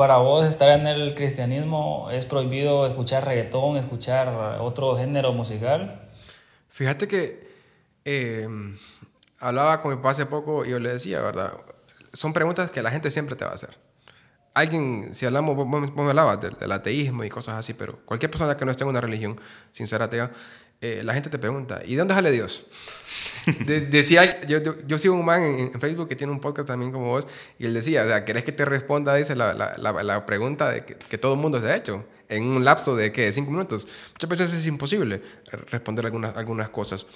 para vos estar en el cristianismo es prohibido escuchar reggaetón, escuchar otro género musical? Fíjate que eh, hablaba con mi papá hace poco y yo le decía, ¿verdad? Son preguntas que la gente siempre te va a hacer. Alguien, si hablamos, vos, me hablabas del, ateísmo y cosas así, pero cualquier persona que no esté en una religión, sin ser atea, eh, la gente te pregunta, ¿y de dónde sale Dios? decía, yo, yo, sigo un man en, Facebook que tiene un podcast también como vos, y él decía, o sea, ¿querés que te responda, dice, la, pregunta de que, todo el mundo se ha hecho en un lapso de, ¿qué?, cinco minutos. Muchas veces es imposible eh, responder algunas, algunas cosas.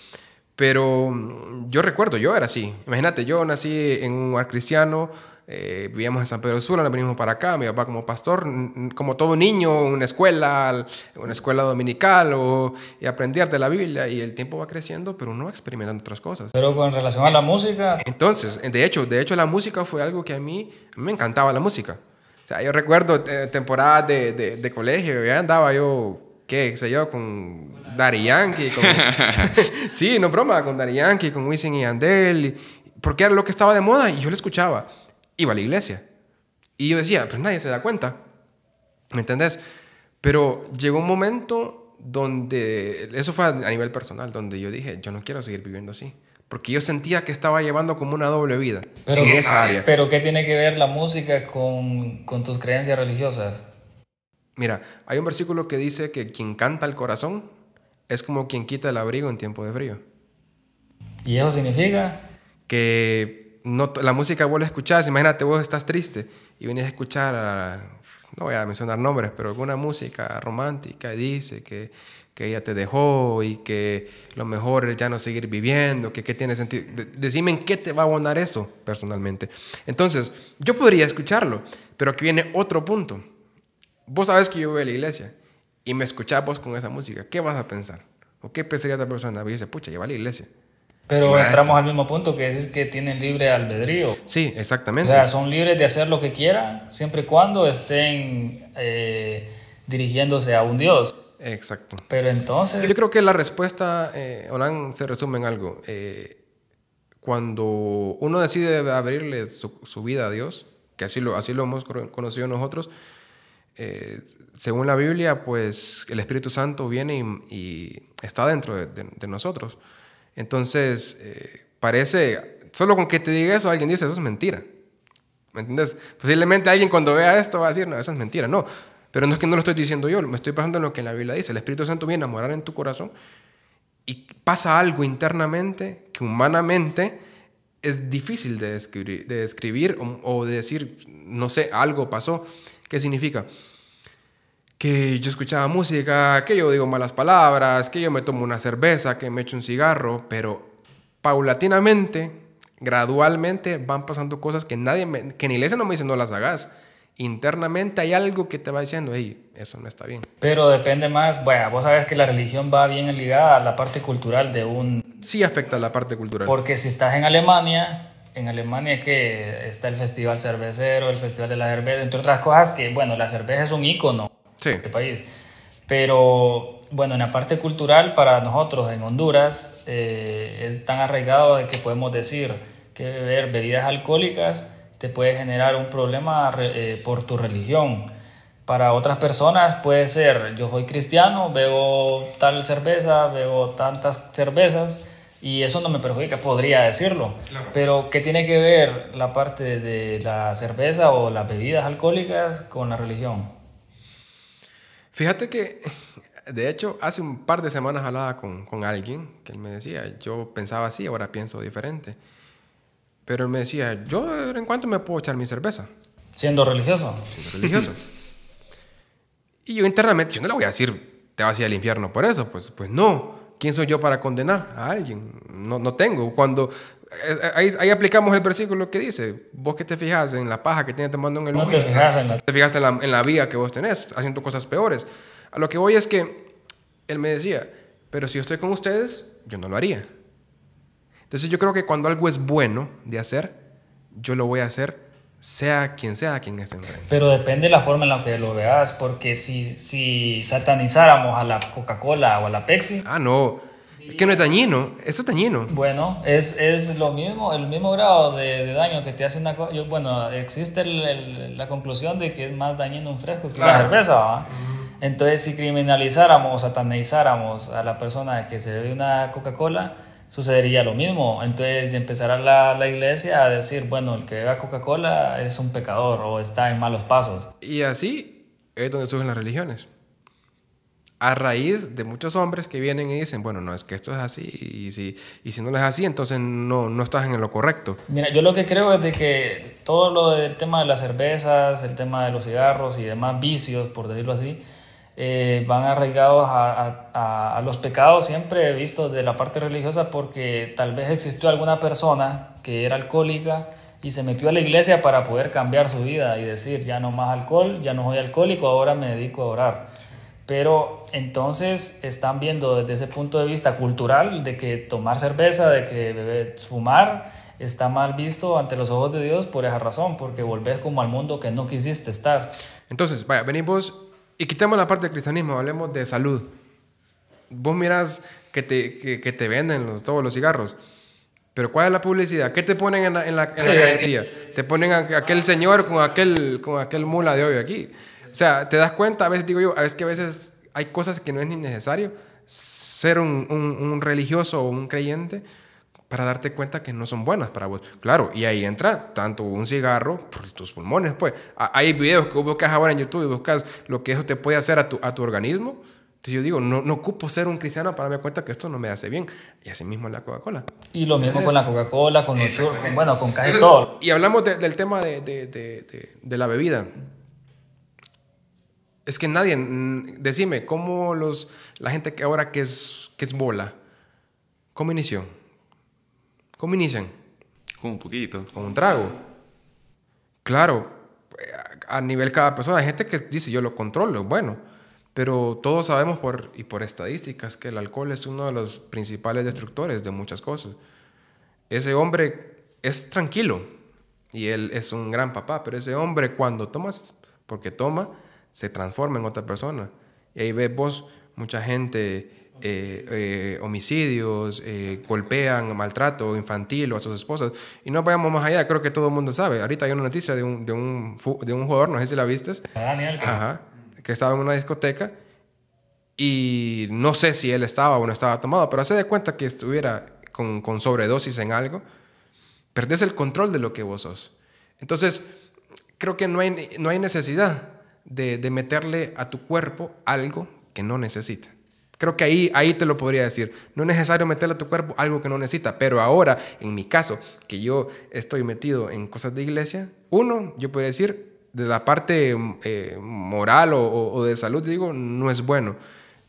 Pero mm, yo recuerdo, yo era así. Imagínate, yo nací en un hogar cristiano, eh, vivíamos en San Pedro Sula, nos venimos para acá, mi papá como pastor, como todo niño, una escuela, una escuela dominical o y aprender de la Biblia y el tiempo va creciendo, pero uno va experimentando otras cosas. Pero con relación a la música. Entonces, eh, de hecho, de hecho la música fue algo que a mí, me encantaba la música. O sea, yo recuerdo eh, temporadas de, de, colegio, andaba yo qué sé yo, con Dari Yankee, sí, no broma, con Dari Yankee, con Wisin y Andel, porque era lo que estaba de moda y yo lo escuchaba iba a la iglesia. Y yo decía, pues nadie se da cuenta. ¿Me entendés? Pero llegó un momento donde, eso fue a nivel personal, donde yo dije, yo no quiero seguir viviendo así. Porque yo sentía que estaba llevando como una doble vida pero, Pero ¿qué tiene que ver la música con, con tus creencias religiosas? Mira, hay un versículo que dice que quien canta el corazón es como quien quita el abrigo en tiempo de frío. ¿Y eso significa? Que no, la música vos la escuchás, imagínate vos estás triste y venís a escuchar, no voy a mencionar nombres, pero alguna música romántica dice que, ella te dejó y que lo mejor es ya no seguir viviendo, que qué tiene sentido. decime en qué te va a abonar eso personalmente. Entonces, yo podría escucharlo, pero aquí viene otro punto. Vos sabes que yo voy a la iglesia y me escuchás vos con esa música, ¿qué vas a pensar? ¿O qué pensaría otra persona? Y dice, pucha, lleva a la iglesia. Pero entramos al mismo punto que es que tienen libre albedrío. Sí, exactamente. O sea, son libres de hacer lo que quieran, siempre y cuando estén eh, dirigiéndose a un Dios. Exacto. Pero entonces... Yo creo que la respuesta, eh, Orán, se resume en algo. Eh, cuando uno decide abrirle su, vida a Dios, que así lo, así lo hemos conocido nosotros, eh, según la Biblia, pues el Espíritu Santo viene y, está dentro de nosotros. Entonces, eh, parece, solo con que te diga eso, alguien dice, eso es mentira. ¿Me entiendes? Posiblemente alguien cuando vea esto va a decir, no, eso es mentira. No, pero no es que no lo estoy diciendo yo, me estoy pasando en lo que la Biblia dice. El Espíritu Santo viene a morar en tu corazón y pasa algo internamente que humanamente es difícil de describir, o de decir, no sé, algo pasó. ¿Qué significa? que yo escuchaba música, que yo digo malas palabras, que yo me tomo una cerveza, que me echo un cigarro, pero paulatinamente, gradualmente van pasando cosas que nadie, me, que ni iglesia no me dicen, no las hagas. Internamente hay algo que te va diciendo, eso no está bien. Pero depende más, bueno, vos sabes que la religión va bien ligada a la parte cultural de un... Sí afecta a la parte cultural. Porque si estás en Alemania, en Alemania que está el festival cervecero, el festival de la cerveza, entre otras cosas que, bueno, la cerveza es un ícono este país. Pero bueno, en la parte cultural, para nosotros en Honduras, eh, es tan arraigado de que podemos decir que beber bebidas alcohólicas te puede generar un problema eh, por tu religión. Para otras personas puede ser, yo soy cristiano, bebo tal cerveza, bebo tantas cervezas y eso no me perjudica, podría decirlo. Pero ¿qué tiene que ver la parte de la cerveza o las bebidas alcohólicas con la religión? Fíjate que, de hecho, hace un par de semanas hablaba con, con alguien que él me decía, yo pensaba así, ahora pienso diferente. Pero él me decía, yo en cuanto me puedo echar mi cerveza. Siendo religioso. Siendo religioso. y yo internamente, yo no le voy a decir, te vas a ir al infierno por eso, pues, pues no. ¿Quién soy yo para condenar a alguien? No, tengo. Cuando eh, eh, Ahí, aplicamos el versículo que dice, vos que te fijas en la paja que tienes tomando en el... No te fijas en la... Te fijaste en la, en vía que vos tenés, haciendo cosas peores. A lo que voy es que él me decía, pero si yo estoy con ustedes, yo no lo haría. Entonces yo creo que cuando algo es bueno de hacer, yo lo voy a hacer sea quien sea quien esté enfrente. Pero depende de la forma en la que lo veas, porque si, si satanizáramos a la Coca-Cola o a la Pepsi. Ah, no. Es que no es dañino, eso es dañino. Bueno, es, es lo mismo, el mismo grado de, daño que te hace una cosa. Bueno, existe la conclusión de que es más dañino un fresco que una cerveza. Entonces, si criminalizáramos o satanizáramos a la persona que se bebe una Coca-Cola, sucedería lo mismo. Entonces empezará la, la iglesia a decir, bueno, el que beba Coca-Cola es un pecador o está en malos pasos. Y así es donde surgen las religiones. A raíz de muchos hombres que vienen y dicen, bueno, no, es que esto es así y si, y si no es así, entonces no, no estás en lo correcto. Mira, yo lo que creo es de que todo lo del tema de las cervezas, el tema de los cigarros y demás vicios, por decirlo así, eh, van arraigados a, los pecados siempre visto de la parte religiosa porque tal vez existió alguna persona que era alcohólica y se metió a la iglesia para poder cambiar su vida y decir ya no más alcohol, ya no soy alcohólico, ahora me dedico a orar. Pero entonces están viendo desde ese punto de vista cultural de que tomar cerveza, de que fumar está mal visto ante los ojos de Dios por esa razón, porque volvés como al mundo que no quisiste estar. Entonces, vaya, venimos y quitemos la parte de cristianismo, hablemos de salud. Vos mirás que te, que, que te venden los, todos los cigarros. Pero ¿cuál es la publicidad? ¿Qué te ponen en la, en la, Te ponen aquel señor con aquel, con aquel mula de hoy aquí. O sea, te das cuenta, a veces digo yo, a veces que a veces hay cosas que no es ni necesario ser un, un, un religioso o un creyente para darte cuenta que no son buenas para vos. Claro, y ahí entra tanto un cigarro por tus pulmones, pues. Ah, hay videos que buscas ahora en YouTube y buscas lo que eso te puede hacer a tu, a tu organismo. Entonces yo digo, no, no ocupo ser un cristiano para darme cuenta que esto no me hace bien. Y así mismo la Coca-Cola. Y lo mismo con la Coca-Cola, con, con, bueno, con casi todo. Y hablamos del tema de, la bebida es que nadie, decime, ¿cómo los, la gente que ahora que es, que es bola, cómo inició? ¿Cómo inician? Con un poquito. Con un trago. Claro, a nivel cada persona. Hay gente que dice yo lo controlo, bueno, pero todos sabemos por, y por estadísticas que el alcohol es uno de los principales destructores de muchas cosas. Ese hombre es tranquilo y él es un gran papá, pero ese hombre cuando tomas, porque toma, se transforma en otra persona. Y ahí ves vos mucha gente eh, eh, homicidios, eh, golpean, maltrato infantil o a sus esposas. Y no vayamos más allá, creo que todo el mundo sabe. Ahorita hay una noticia de un, de un, de un jugador, no sé si la viste, ah, que estaba en una discoteca y no sé si él estaba o no estaba tomado, pero se de cuenta que estuviera con, con sobredosis en algo, perdés el control de lo que vos sos. Entonces, creo que no hay, no hay necesidad de, de meterle a tu cuerpo algo que no necesita. Creo que ahí, ahí te lo podría decir. No es necesario meterle a tu cuerpo algo que no necesita, pero ahora, en mi caso, que yo estoy metido en cosas de iglesia, uno, yo podría decir, de la parte eh, moral o, de salud, digo, no es bueno.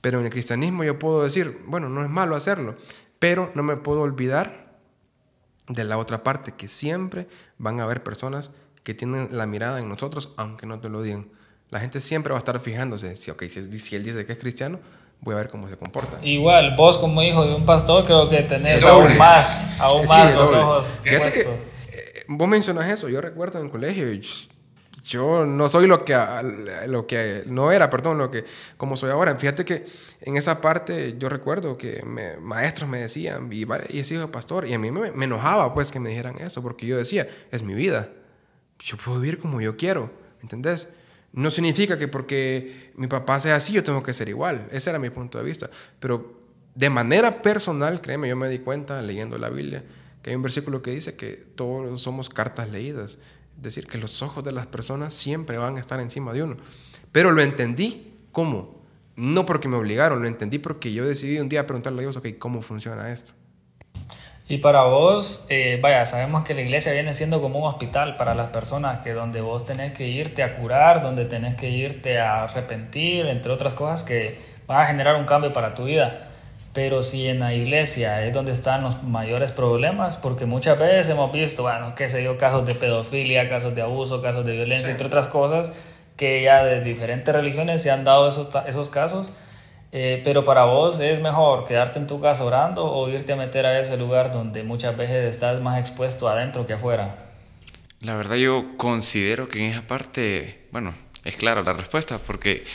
Pero en el cristianismo yo puedo decir, bueno, no es malo hacerlo, pero no me puedo olvidar de la otra parte, que siempre van a haber personas que tienen la mirada en nosotros, aunque no te lo digan. La gente siempre va a estar fijándose, si, okay, si él dice que es cristiano, voy a ver cómo se comporta. Igual, vos como hijo de un pastor creo que tenés aún más, aún más los ojos. Fíjate que, eh, vos mencionas eso, yo recuerdo en el colegio, yo no soy lo que, lo que no era, perdón, lo que como soy ahora. Fíjate que en esa parte yo recuerdo que maestros me decían, y, y es hijo de pastor, y a mí me, me enojaba pues que me dijeran eso, porque yo decía, es mi vida, yo puedo vivir como yo quiero, ¿entendés? No significa que porque mi papá sea así, yo tengo que ser igual. Ese era mi punto de vista. Pero de manera personal, créeme, yo me di cuenta leyendo la Biblia, que hay un versículo que dice que todos somos cartas leídas. Es decir, que los ojos de las personas siempre van a estar encima de uno. Pero lo entendí ¿cómo? No porque me obligaron, lo entendí porque yo decidí un día preguntarle a Dios, ok, ¿cómo funciona esto? Y para vos, eh, vaya, sabemos que la iglesia viene siendo como un hospital para las personas, que donde vos tenés que irte a curar, donde tenés que irte a arrepentir, entre otras cosas que van a generar un cambio para tu vida. Pero si en la iglesia es donde están los mayores problemas, porque muchas veces hemos visto, bueno, qué sé yo, casos de pedofilia, casos de abuso, casos de violencia, entre otras cosas, que ya de diferentes religiones se han dado esos, esos casos eh, pero para vos es mejor quedarte en tu casa orando o irte a meter a ese lugar donde muchas veces estás más expuesto adentro que afuera. La verdad yo considero que en esa parte, bueno, es clara la respuesta porque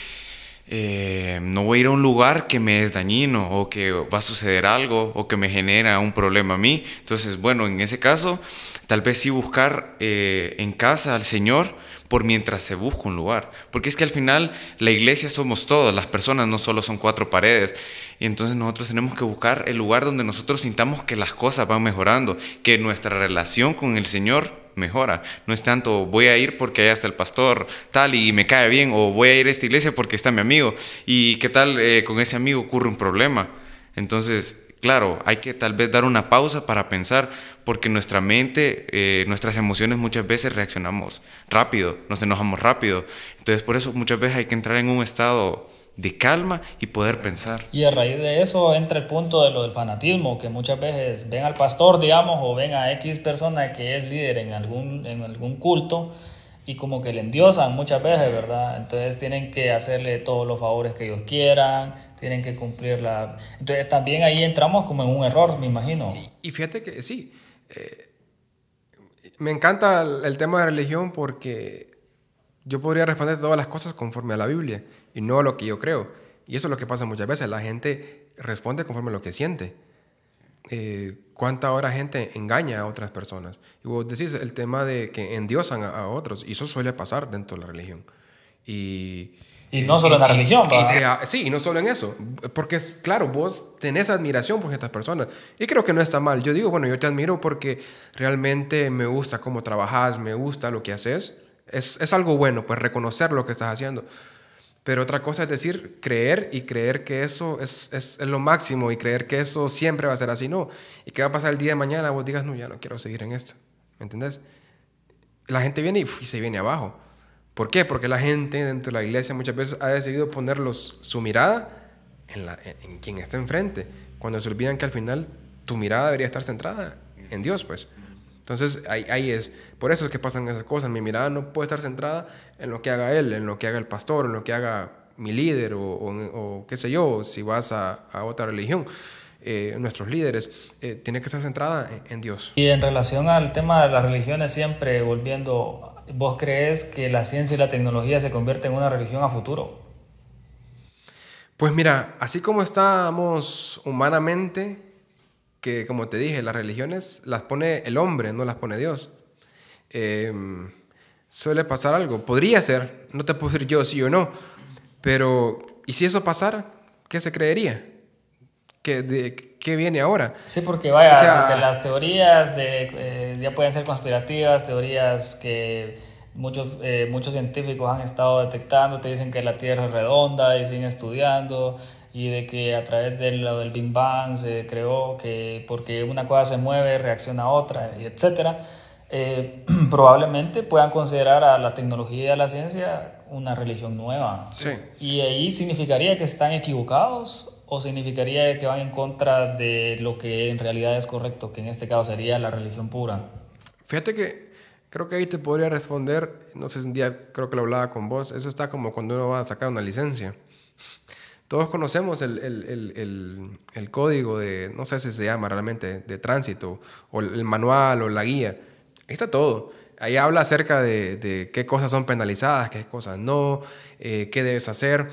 eh, no voy a ir a un lugar que me es dañino o que va a suceder algo o que me genera un problema a mí. Entonces, bueno, en ese caso, tal vez sí buscar eh, en casa al Señor por mientras se busca un lugar. Porque es que al final la iglesia somos todos, las personas no solo son cuatro paredes. Y entonces nosotros tenemos que buscar el lugar donde nosotros sintamos que las cosas van mejorando, que nuestra relación con el Señor mejora. No es tanto voy a ir porque allá está el pastor tal y me cae bien, o voy a ir a esta iglesia porque está mi amigo y qué tal eh, con ese amigo ocurre un problema. Entonces claro, hay que tal vez dar una pausa para pensar, porque nuestra mente, eh, nuestras emociones muchas veces reaccionamos rápido, nos enojamos rápido. Entonces por eso muchas veces hay que entrar en un estado de calma y poder pensar. Y a raíz de eso entra el punto de lo del fanatismo, que muchas veces ven al pastor, digamos, o ven a X persona que es líder en algún, en algún culto y como que le endiosan muchas veces, ¿verdad? Entonces tienen que hacerle todos los favores que ellos quieran, tienen que cumplir la... Entonces también ahí entramos como en un error, me imagino. Y, fíjate que sí, eh, me encanta el, el, tema de religión porque yo podría responder todas las cosas conforme a la Biblia y no a lo que yo creo. Y eso es lo que pasa muchas veces, la gente responde conforme a lo que siente. Eh, cuánta hora gente engaña a otras personas. Y vos decís el tema de que endiosan a, otros, y eso suele pasar dentro de la religión. Y, no solo en la religión, Sí, y no solo en eso. Porque, es claro, vos tenés admiración por estas personas. Y creo que no está mal. Yo digo, bueno, yo te admiro porque realmente me gusta cómo trabajas, me gusta lo que haces. Es, es algo bueno, pues reconocer lo que estás haciendo. Pero otra cosa es decir, creer y creer que eso es, lo máximo y creer que eso siempre va a ser así. No. ¿Y qué va a pasar el día de mañana? Vos digas, no, ya no quiero seguir en esto. ¿Me entendés? La gente viene y, se viene abajo. ¿Por qué? Porque la gente dentro de la iglesia muchas veces ha decidido poner su mirada en, la, en, quien está enfrente. Cuando se olvidan que al final tu mirada debería estar centrada en Dios, pues. Entonces ahí, ahí, es, por eso es que pasan esas cosas. Mi mirada no puede estar centrada en lo que haga él, en lo que haga el pastor, en lo que haga mi líder o, qué sé yo, si vas a, otra religión. Eh, nuestros líderes, eh, tiene que estar centrada en, Dios. Y en relación al tema de las religiones, siempre volviendo, ¿vos crees que la ciencia y la tecnología se convierten en una religión a futuro? Pues mira, así como estamos humanamente, que, como te dije, las religiones las pone el hombre, no las pone Dios. Em, suele pasar algo, podría ser, no te puedo decir yo sí o no, pero ¿y si eso pasara? ¿Qué se creería? ¿Qué, de, qué viene ahora? Sí, porque vaya, o sea, las teorías eh, ya pueden ser conspirativas, teorías que muchos, eh, muchos científicos han estado detectando, te dicen que la Tierra es redonda y siguen estudiando, y de que a través de lo del Big Bang se creó que porque una cosa se mueve reacciona a otra, etc. Eh, probablemente puedan considerar a la tecnología y a la ciencia una religión nueva. Sí. Y ahí significaría que están equivocados o significaría que van en contra de lo que en realidad es correcto, que en este caso sería la religión pura. Fíjate que creo que ahí te podría responder, no sé, un día creo que lo hablaba con vos, eso está como cuando uno va a sacar una licencia todos conocemos el, código de, no sé si se llama realmente, de tránsito, o el manual o la guía. Ahí está todo. Ahí habla acerca de, qué cosas son penalizadas, qué cosas no, eh, qué debes hacer.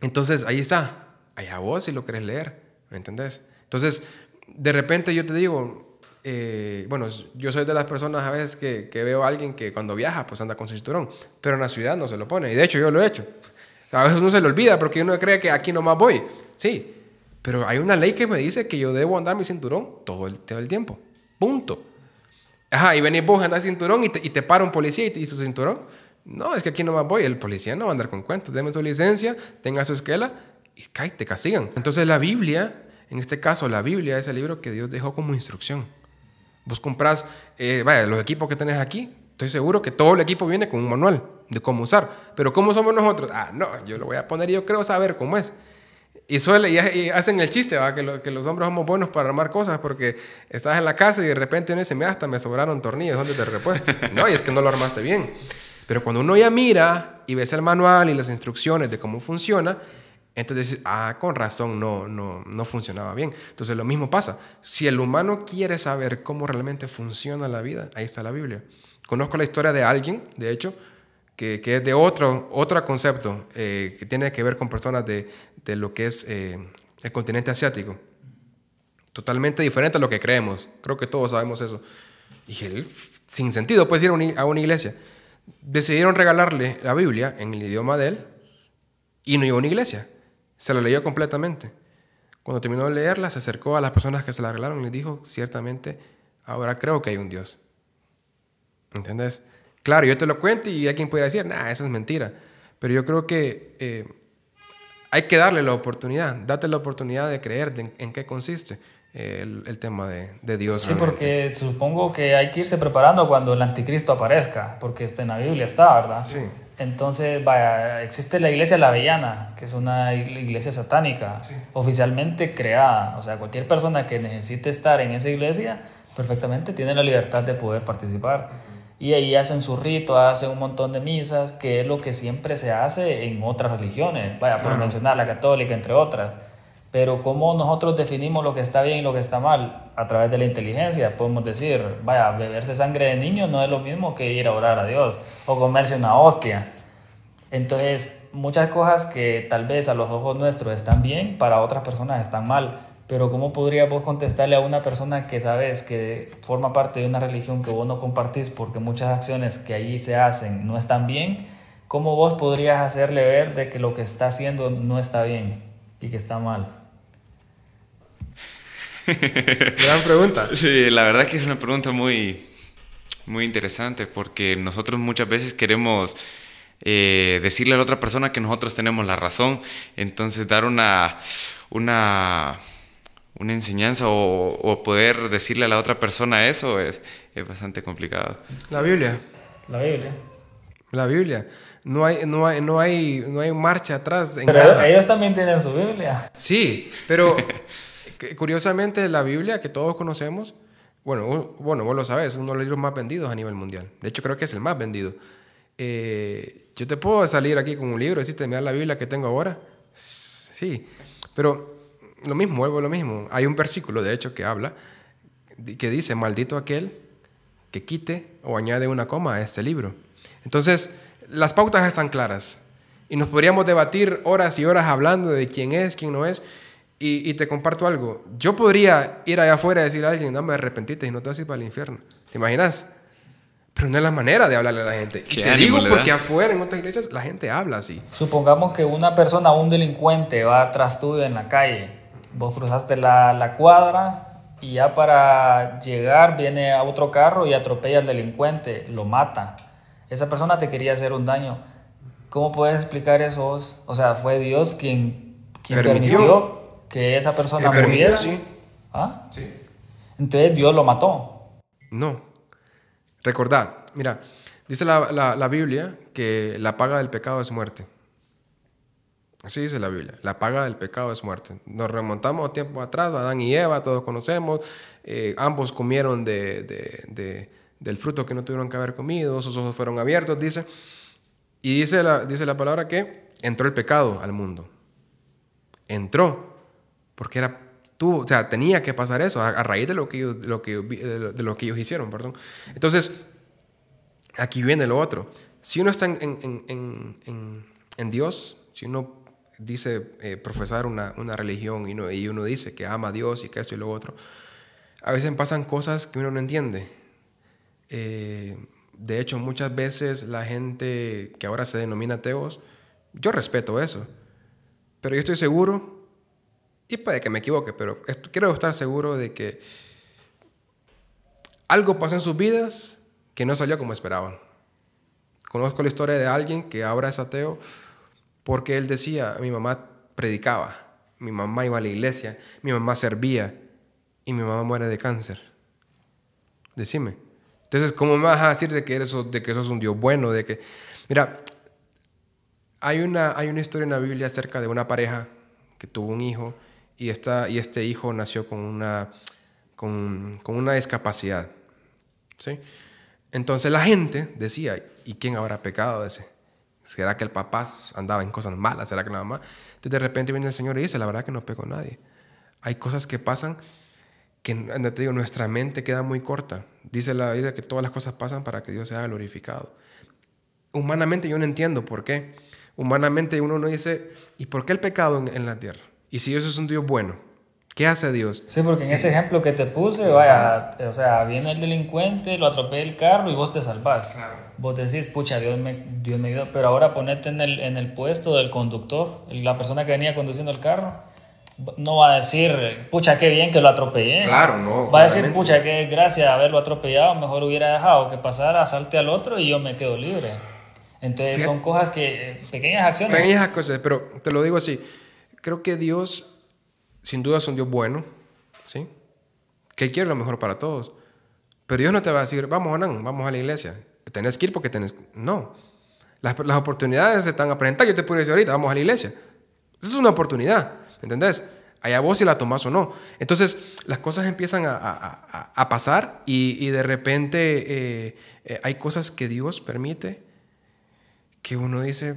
Entonces, ahí está. a vos si lo querés leer, ¿me entendés? Entonces, de repente yo te digo, eh, bueno, yo soy de las personas a veces que, que veo a alguien que cuando viaja, pues anda con su cinturón, pero en la ciudad no se lo pone. Y de hecho, yo lo he hecho. A veces uno se le olvida porque uno cree que aquí nomás voy. Sí, pero hay una ley que me dice que yo debo andar mi cinturón todo el, tiempo. Punto. Ajá, y venís vos, andar cinturón y te, y te para un policía y, su cinturón. No, es que aquí nomás voy. El policía no va a andar con cuentas. Deme su licencia, tenga su esquela y cae, te castigan. Entonces la Biblia, en este caso la Biblia es el libro que Dios dejó como instrucción. Vos comprás, eh, vaya, los equipos que tenés aquí, estoy seguro que todo el equipo viene con un manual de cómo usar. Pero ¿cómo somos nosotros? Ah, no, yo lo voy a poner y yo creo saber cómo es. Y, suele, y, hacen el chiste, ¿va? Que, los hombres somos buenos para armar cosas porque estás en la casa y de repente En ese me hasta me sobraron tornillos, Donde te repuestos... no, y es que no lo armaste bien. Pero cuando uno ya mira y ves el manual y las instrucciones de cómo funciona, entonces dices, ah, con razón no, no, no funcionaba bien. Entonces lo mismo pasa. Si el humano quiere saber cómo realmente funciona la vida, ahí está la Biblia. Conozco la historia de alguien, de hecho, que, es de otro, otro concepto eh, que tiene que ver con personas de, lo que es eh, el continente asiático. Totalmente diferente a lo que creemos. Creo que todos sabemos eso. Y él, sin sentido, pues ir a, una iglesia. Decidieron regalarle la Biblia en el idioma de él y no iba a una iglesia. Se la leyó completamente. Cuando terminó de leerla, se acercó a las personas que se la regalaron y le dijo, ciertamente, ahora creo que hay un Dios. ¿Entendés? Claro, yo te lo cuento y hay quien pudiera decir, nah, eso es mentira. Pero yo creo que eh, hay que darle la oportunidad, date la oportunidad de creer en, qué consiste eh, el, tema de, Dios. Sí, porque supongo que hay que irse preparando cuando el anticristo aparezca, porque está en la Biblia está, ¿verdad? Sí. Entonces, vaya, existe la iglesia La Avellana, que es una iglesia satánica, oficialmente creada. O sea, cualquier persona que necesite estar en esa iglesia, perfectamente tiene la libertad de poder participar y ahí hacen su rito, hacen un montón de misas, que es lo que siempre se hace en otras religiones, vaya, por mencionar la católica, entre otras. Pero cómo nosotros definimos lo que está bien y lo que está mal a través de la inteligencia, podemos decir, vaya, beberse sangre de niño no es lo mismo que ir a orar a Dios o comerse una hostia. Entonces, muchas cosas que tal vez a los ojos nuestros están bien, para otras personas están mal pero ¿cómo podrías vos contestarle a una persona que sabes que forma parte de una religión que vos no compartís porque muchas acciones que allí se hacen no están bien? ¿Cómo vos podrías hacerle ver de que lo que está haciendo no está bien y que está mal? Gran pregunta. Sí, la verdad que es una pregunta muy, muy interesante porque nosotros muchas veces queremos eh, decirle a la otra persona que nosotros tenemos la razón, entonces dar una, una una enseñanza o, poder decirle a la otra persona eso es, es bastante complicado. La Biblia. La Biblia. La Biblia. No hay, no hay, no hay, no hay marcha atrás. En pero ellos también tienen su Biblia. Sí, pero curiosamente la Biblia que todos conocemos, bueno, bueno, vos lo sabes, es uno de los libros más vendidos a nivel mundial. De hecho, creo que es el más vendido. Eh, yo te puedo salir aquí con un libro y decirte, mira la Biblia que tengo ahora. Sí, pero lo mismo, vuelvo lo mismo. Hay un versículo, de hecho, que habla, que dice, maldito aquel que quite o añade una coma a este libro. Entonces, las pautas están claras. Y nos podríamos debatir horas y horas hablando de quién es, quién no es. Y, te comparto algo. Yo podría ir allá afuera y decir a alguien, no me arrepentiste y no te vas a ir para el infierno. ¿Te imaginas? Pero no es la manera de hablarle a la gente. Y te digo porque afuera, en otras iglesias, la gente habla así. Supongamos que una persona, un delincuente, va tras tú en la calle vos cruzaste la, cuadra y ya para llegar viene a otro carro y atropella al delincuente, lo mata. Esa persona te quería hacer un daño. ¿Cómo puedes explicar eso? O sea, fue Dios quien, permitió. que esa persona muriera. ¿Ah? sí. Entonces Dios lo mató. No. Recordad, mira, dice la Biblia que la paga del pecado es muerte. Así dice la Biblia, la paga del pecado es muerte. Nos remontamos tiempo atrás, Adán y Eva, todos conocemos, eh, ambos comieron del fruto que no tuvieron que haber comido, sus ojos fueron abiertos, dice. Y dice la, dice la palabra que entró el pecado al mundo. Entró, porque era tú, o sea, tenía que pasar eso a, raíz de lo, que ellos, lo de lo que ellos hicieron, perdón. Entonces, aquí viene lo otro. Si uno está en, en Dios, si uno dice eh, profesar una, religión y, y uno dice que ama a Dios y que eso y lo otro, a veces pasan cosas que uno no entiende. Eh, de hecho, muchas veces la gente que ahora se denomina ateos, yo respeto eso, pero yo estoy seguro, y puede que me equivoque, pero quiero estar seguro de que algo pasó en sus vidas que no salió como esperaban. Conozco la historia de alguien que ahora es ateo porque él decía, mi mamá predicaba, mi mamá iba a la iglesia, mi mamá servía y mi mamá muere de cáncer. Decime. Entonces, ¿cómo me vas a decir de que, eres, de que sos un Dios bueno? De que... Mira, hay una, hay una historia en la Biblia acerca de una pareja que tuvo un hijo y, esta, y este hijo nació con una, con, una discapacidad. Entonces la gente decía, ¿y quién habrá pecado? de Ese? ¿Será que el papá andaba en cosas malas? ¿Será que la mamá? Entonces de repente viene el Señor y dice, la verdad que no pegó nadie. Hay cosas que pasan que, te digo, nuestra mente queda muy corta. Dice la Biblia que todas las cosas pasan para que Dios sea glorificado. Humanamente yo no entiendo por qué. Humanamente uno no dice, ¿y por qué el pecado en la tierra? Y si Dios es un Dios bueno, ¿Qué hace Dios? Sí, porque en ese ejemplo que te puse, vaya, o sea, viene el delincuente, lo atropella el carro y vos te salvás. Vos decís, pucha, Dios me, Dios me ayudó, pero ahora ponete en el, en el puesto del conductor, la persona que venía conduciendo el carro, no va a decir, pucha, qué bien que lo atropellé. Claro, no. Va a decir, pucha, qué gracia haberlo atropellado, mejor hubiera dejado que pasara, asalte al otro y yo me quedo libre. Entonces son cosas que, pequeñas acciones. Pequeñas cosas, pero te lo digo así, creo que Dios sin duda es un Dios bueno, ¿sí? Que Él quiere lo mejor para todos. Pero Dios no te va a decir, vamos, Anán, vamos a la iglesia. Tenés que ir porque tenés... No. Las, oportunidades se están a presentar. Yo te puedo decir ahorita, vamos a la iglesia. Esa es una oportunidad, ¿entendés? Allá vos si la tomás o no. Entonces, las cosas empiezan a, pasar y, de repente eh, eh, hay cosas que Dios permite que uno dice,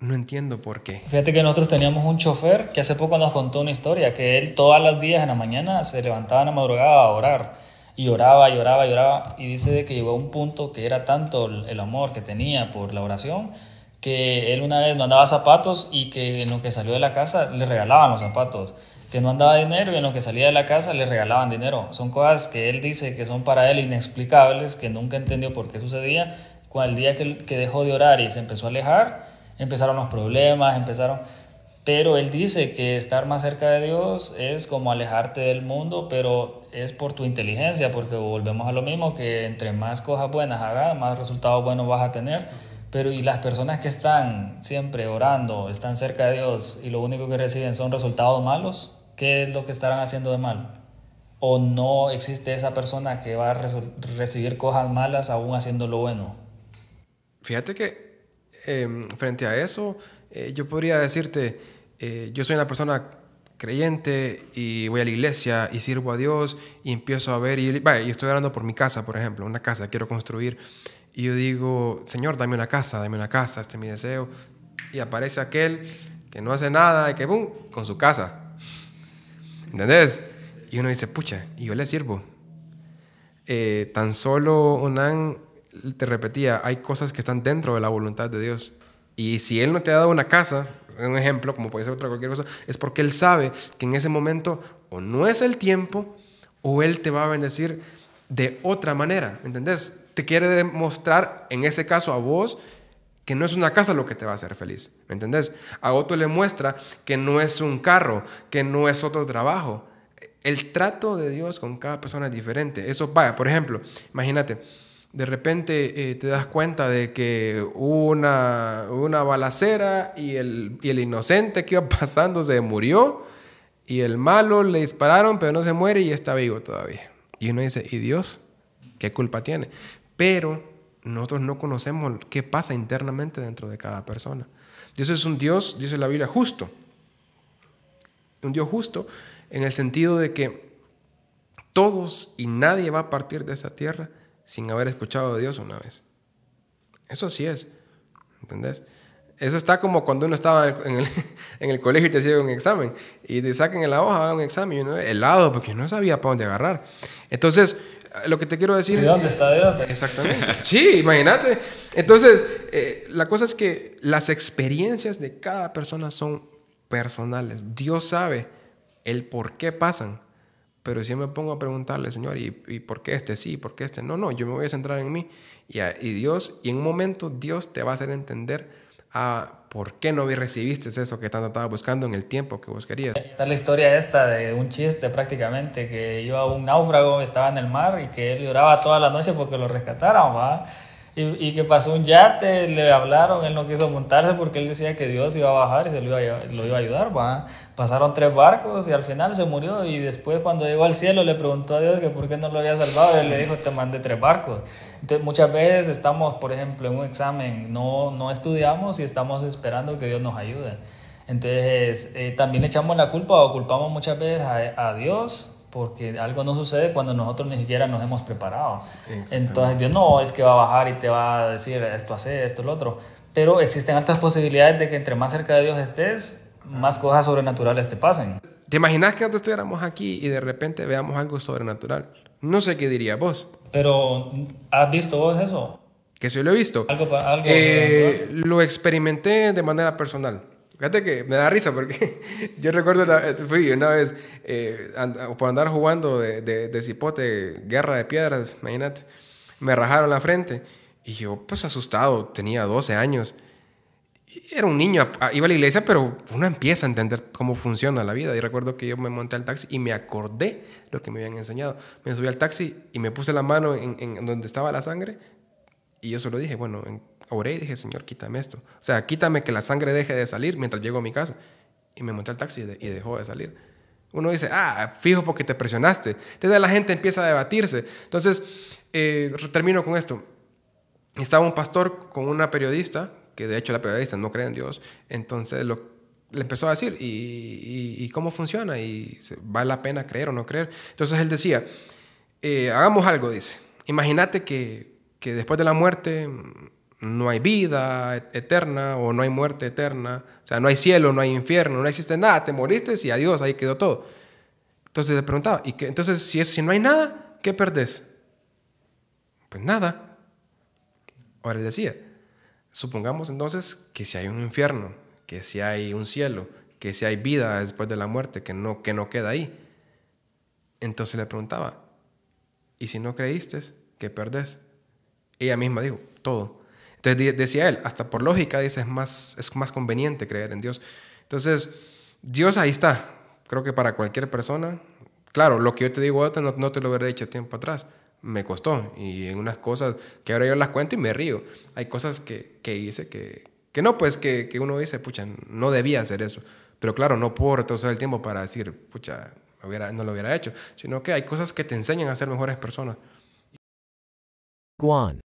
no entiendo por qué. Fíjate que nosotros teníamos un chofer que hace poco nos contó una historia, que él todas las días en la mañana se levantaba en la madrugada a orar y oraba y lloraba y oraba y dice que llegó a un punto que era tanto el amor que tenía por la oración que él una vez no andaba zapatos y que en lo que salió de la casa le regalaban los zapatos, que no andaba dinero y en lo que salía de la casa le regalaban dinero. Son cosas que él dice que son para él inexplicables, que nunca entendió por qué sucedía. Cuando el día que, que dejó de orar y se empezó a alejar, empezaron los problemas, empezaron... Pero él dice que estar más cerca de Dios es como alejarte del mundo, pero es por tu inteligencia, porque volvemos a lo mismo, que entre más cosas buenas hagas, más resultados buenos vas a tener. Pero y las personas que están siempre orando, están cerca de Dios y lo único que reciben son resultados malos, ¿qué es lo que estarán haciendo de mal? ¿O no existe esa persona que va a recibir cosas malas aún haciendo lo bueno? Fíjate que Em, frente a eso, eh, yo podría decirte, eh, yo soy una persona creyente y voy a la iglesia y sirvo a Dios y empiezo a ver, y, estoy hablando por mi casa, por ejemplo, una casa quiero construir, y yo digo, Señor, dame una casa, dame una casa, este es mi deseo, y aparece aquel que no hace nada y que, ¡boom!, con su casa. ¿Entendés? Y uno dice, pucha, y yo le sirvo. Eh, tan solo Onan te repetía, hay cosas que están dentro de la voluntad de Dios. Y si Él no te ha dado una casa, un ejemplo, como puede ser otra cualquier cosa, es porque Él sabe que en ese momento o no es el tiempo o Él te va a bendecir de otra manera, ¿entendés? Te quiere demostrar, en ese caso a vos, que no es una casa lo que te va a hacer feliz, ¿me entendés? A otro le muestra que no es un carro, que no es otro trabajo. El trato de Dios con cada persona es diferente. Eso, vaya, por ejemplo, imagínate, de repente eh, te das cuenta de que hubo una, una balacera y el, y el, inocente que iba pasando se murió y el malo le dispararon pero no se muere y está vivo todavía. Y uno dice, ¿y Dios? ¿Qué culpa tiene? Pero nosotros no conocemos qué pasa internamente dentro de cada persona. Dios es un Dios, dice la Biblia, justo. Un Dios justo en el sentido de que todos y nadie va a partir de esta tierra sin haber escuchado a Dios una vez. Eso sí es. ¿Entendés? Eso está como cuando uno estaba en el, colegio y te hacía un examen. Y te saquen en la hoja, hagan un examen. Y uno, helado, porque no sabía para dónde agarrar. Entonces, lo que te quiero decir ¿De es. dónde está? ¿De dónde? Exactamente. sí, imagínate. Entonces, eh, la cosa es que las experiencias de cada persona son personales. Dios sabe el por qué pasan. Pero si me pongo a preguntarle, Señor, ¿y, por qué este sí? ¿Por qué este? No, no, yo me voy a centrar en mí. Y, Dios, y en un momento Dios te va a hacer entender a ah, por qué no recibiste eso que tanto estaba buscando en el tiempo que vos querías. Está la historia esta de un chiste prácticamente, que iba un náufrago, estaba en el mar y que él lloraba toda la noche porque lo rescataron, ¿va? Y, que pasó un yate, le hablaron, él no quiso montarse porque él decía que Dios iba a bajar y se lo iba a, ayudar. Pasaron tres barcos y al final se murió. Y después, cuando llegó al cielo, le preguntó a Dios que por qué no lo había salvado. Y él le dijo: Te mandé tres barcos. Entonces, muchas veces estamos, por ejemplo, en un examen, no, no estudiamos y estamos esperando que Dios nos ayude. Entonces, eh, también echamos la culpa o culpamos muchas veces a, a Dios porque algo no sucede cuando nosotros ni siquiera nos hemos preparado. Entonces Dios no es que va a bajar y te va a decir esto hace, esto, lo otro, pero existen altas posibilidades de que entre más cerca de Dios estés, más cosas sobrenaturales te pasen. ¿Te imaginas que nosotros estuviéramos aquí y de repente veamos algo sobrenatural? No sé qué diría vos. Pero, ¿has visto vos eso? Que sí lo he visto. Algo, algo eh, lo experimenté de manera personal. Fíjate que me da risa porque yo recuerdo, fui una vez eh, por andar jugando de, de, de, cipote, guerra de piedras, imagínate, me rajaron la frente y yo pues asustado, tenía 12 años, era un niño, ah, iba a la iglesia, pero uno empieza a entender cómo funciona la vida y recuerdo que yo me monté al taxi y me acordé lo que me habían enseñado, me subí al taxi y me puse la mano en, en donde estaba la sangre y yo solo dije, bueno, en oré y dije, Señor, quítame esto. O sea, quítame que la sangre deje de salir mientras llego a mi casa. Y me monté al taxi y dejó de salir. Uno dice, ah, fijo porque te presionaste. Entonces la gente empieza a debatirse. Entonces, eh, termino con esto. Estaba un pastor con una periodista, que de hecho la periodista no cree en Dios. Entonces lo le empezó a decir, ¿y, cómo funciona? ¿Y vale la pena creer o no creer? Entonces él decía, eh, hagamos algo, dice. Imagínate que, que, después de la muerte no hay vida eterna o no hay muerte eterna, o sea, no hay cielo, no hay infierno, no existe nada, te moriste y adiós, ahí quedó todo. Entonces le preguntaba, ¿y qué? Entonces, si, es, si no hay nada, ¿qué perdés? Pues nada. Ahora les decía, supongamos entonces que si hay un infierno, que si hay un cielo, que si hay vida después de la muerte, que no, que no queda ahí. Entonces le preguntaba, ¿y si no creíste, qué perdés? Ella misma dijo, todo decía él, hasta por lógica dice, es más, es más conveniente creer en Dios. Entonces, Dios ahí está. Creo que para cualquier persona, claro, lo que yo te digo no, no te lo hubiera dicho tiempo atrás. Me costó. Y en unas cosas que ahora yo las cuento y me río. Hay cosas que, que hice que, no, pues que, que, uno dice, pucha, no debía hacer eso. Pero claro, no puedo retroceder el tiempo para decir, pucha, no lo hubiera hecho. Sino que hay cosas que te enseñan a ser mejores personas. Juan